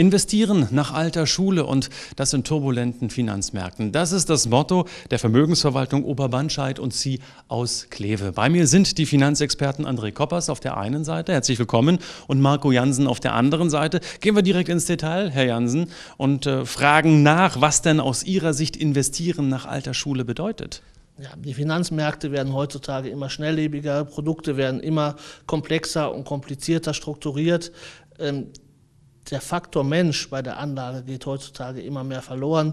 Investieren nach alter Schule und das in turbulenten Finanzmärkten. Das ist das Motto der Vermögensverwaltung Oberbanscheid und Sie aus Kleve. Bei mir sind die Finanzexperten André Koppers auf der einen Seite, herzlich willkommen, und Marco Jansen auf der anderen Seite. Gehen wir direkt ins Detail, Herr Jansen, und äh, fragen nach, was denn aus Ihrer Sicht Investieren nach alter Schule bedeutet. Ja, die Finanzmärkte werden heutzutage immer schnelllebiger, Produkte werden immer komplexer und komplizierter strukturiert. Ähm, der Faktor Mensch bei der Anlage geht heutzutage immer mehr verloren.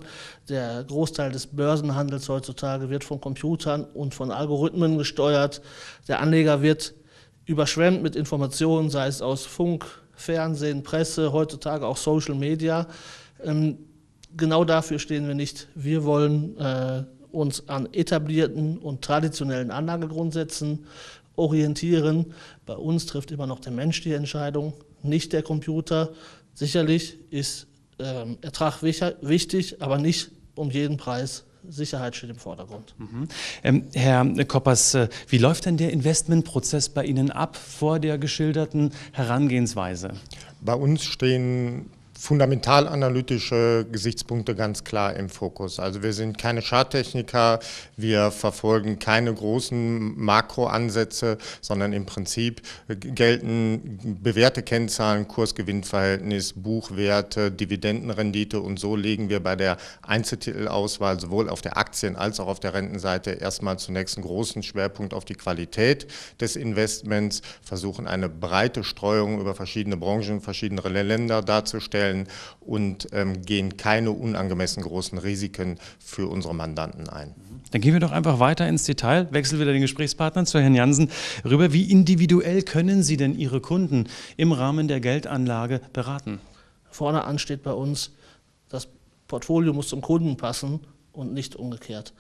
Der Großteil des Börsenhandels heutzutage wird von Computern und von Algorithmen gesteuert. Der Anleger wird überschwemmt mit Informationen, sei es aus Funk, Fernsehen, Presse, heutzutage auch Social Media. Ähm, genau dafür stehen wir nicht. Wir wollen äh, uns an etablierten und traditionellen Anlagegrundsätzen orientieren. Bei uns trifft immer noch der Mensch die Entscheidung, nicht der Computer. Sicherlich ist ähm, Ertrag wichtig, aber nicht um jeden Preis. Sicherheit steht im Vordergrund. Mhm. Ähm, Herr Koppers, äh, wie läuft denn der Investmentprozess bei Ihnen ab vor der geschilderten Herangehensweise? Bei uns stehen fundamentalanalytische Gesichtspunkte ganz klar im Fokus. Also wir sind keine Schadtechniker, wir verfolgen keine großen Makroansätze, sondern im Prinzip gelten bewährte Kennzahlen, Kursgewinnverhältnis, Buchwerte, Dividendenrendite und so legen wir bei der Einzeltitelauswahl sowohl auf der Aktien- als auch auf der Rentenseite erstmal zunächst einen großen Schwerpunkt auf die Qualität des Investments, versuchen eine breite Streuung über verschiedene Branchen, verschiedene Länder darzustellen sicherstellen und ähm, gehen keine unangemessen großen Risiken für unsere Mandanten ein. Dann gehen wir doch einfach weiter ins Detail, wechseln wieder den Gesprächspartner zu Herrn Jansen rüber. Wie individuell können Sie denn Ihre Kunden im Rahmen der Geldanlage beraten? Vorne ansteht bei uns, das Portfolio muss zum Kunden passen und nicht umgekehrt.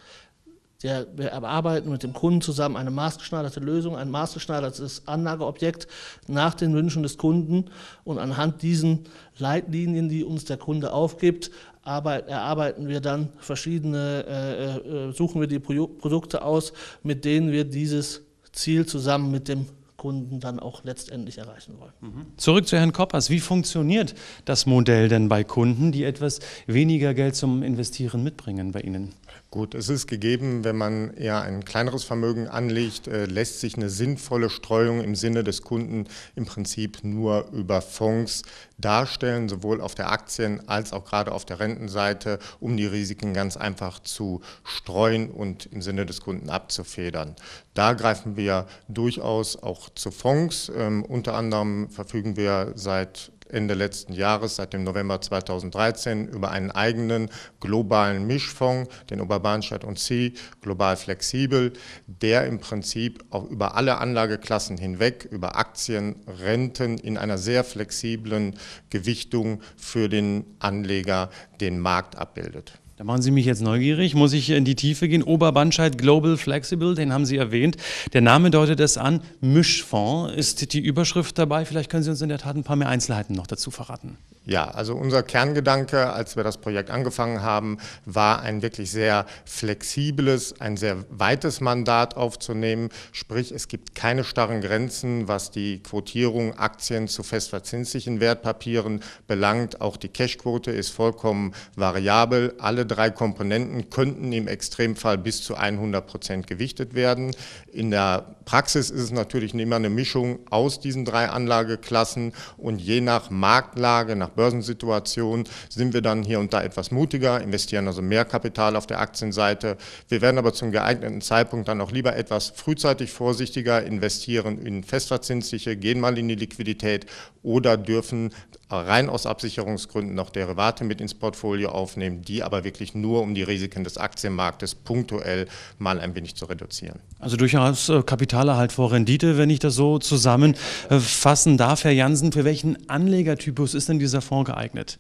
Der, wir erarbeiten mit dem Kunden zusammen eine maßgeschneiderte Lösung, ein maßgeschneidertes Anlageobjekt nach den Wünschen des Kunden und anhand diesen Leitlinien, die uns der Kunde aufgibt, Arbeit, erarbeiten wir dann verschiedene, äh, äh, suchen wir die Pro Produkte aus, mit denen wir dieses Ziel zusammen mit dem Kunden dann auch letztendlich erreichen wollen. Mhm. Zurück zu Herrn Koppers. Wie funktioniert das Modell denn bei Kunden, die etwas weniger Geld zum Investieren mitbringen bei Ihnen? Gut, es ist gegeben, wenn man eher ein kleineres Vermögen anlegt, äh, lässt sich eine sinnvolle Streuung im Sinne des Kunden im Prinzip nur über Fonds darstellen, sowohl auf der Aktien- als auch gerade auf der Rentenseite, um die Risiken ganz einfach zu streuen und im Sinne des Kunden abzufedern. Da greifen wir durchaus auch zu Fonds. Ähm, unter anderem verfügen wir seit Ende letzten Jahres, seit dem November 2013, über einen eigenen globalen Mischfonds, den Oberbahnstadt und Sie, global flexibel, der im Prinzip auch über alle Anlageklassen hinweg, über Aktien, Renten in einer sehr flexiblen Gewichtung für den Anleger den Markt abbildet. Da machen Sie mich jetzt neugierig. Muss ich in die Tiefe gehen? Oberbandscheid Global Flexible, den haben Sie erwähnt. Der Name deutet es an. Mischfonds ist die Überschrift dabei. Vielleicht können Sie uns in der Tat ein paar mehr Einzelheiten noch dazu verraten. Ja, also unser Kerngedanke, als wir das Projekt angefangen haben, war ein wirklich sehr flexibles, ein sehr weites Mandat aufzunehmen. Sprich, es gibt keine starren Grenzen, was die Quotierung Aktien zu festverzinslichen Wertpapieren belangt. Auch die Cashquote ist vollkommen variabel. Alle drei Komponenten könnten im Extremfall bis zu 100 Prozent gewichtet werden. In der Praxis ist es natürlich immer eine Mischung aus diesen drei Anlageklassen und je nach Marktlage, nach Börsensituation sind wir dann hier und da etwas mutiger, investieren also mehr Kapital auf der Aktienseite. Wir werden aber zum geeigneten Zeitpunkt dann auch lieber etwas frühzeitig vorsichtiger investieren in festverzinsliche, gehen mal in die Liquidität oder dürfen rein aus Absicherungsgründen noch Derivate mit ins Portfolio aufnehmen, die aber wirklich nur um die Risiken des Aktienmarktes punktuell mal ein wenig zu reduzieren. Also durchaus äh, Kapitalerhalt vor Rendite, wenn ich das so zusammenfassen darf. Herr Jansen, für welchen Anlegertypus ist denn dieser Fonds geeignet?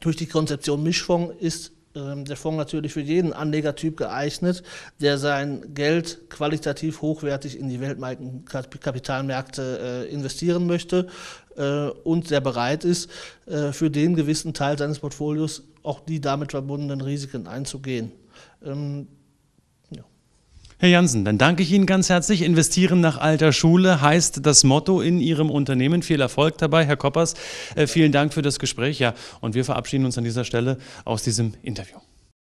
Durch die Konzeption Mischfonds ist ähm, der Fonds natürlich für jeden Anlegertyp geeignet, der sein Geld qualitativ hochwertig in die Weltkapitalmärkte äh, investieren möchte. Äh, und der bereit ist, äh, für den gewissen Teil seines Portfolios auch die damit verbundenen Risiken einzugehen. Ähm, Herr Jansen, dann danke ich Ihnen ganz herzlich. Investieren nach alter Schule heißt das Motto in Ihrem Unternehmen. Viel Erfolg dabei, Herr Koppers. Äh, vielen Dank für das Gespräch. Ja, und wir verabschieden uns an dieser Stelle aus diesem Interview.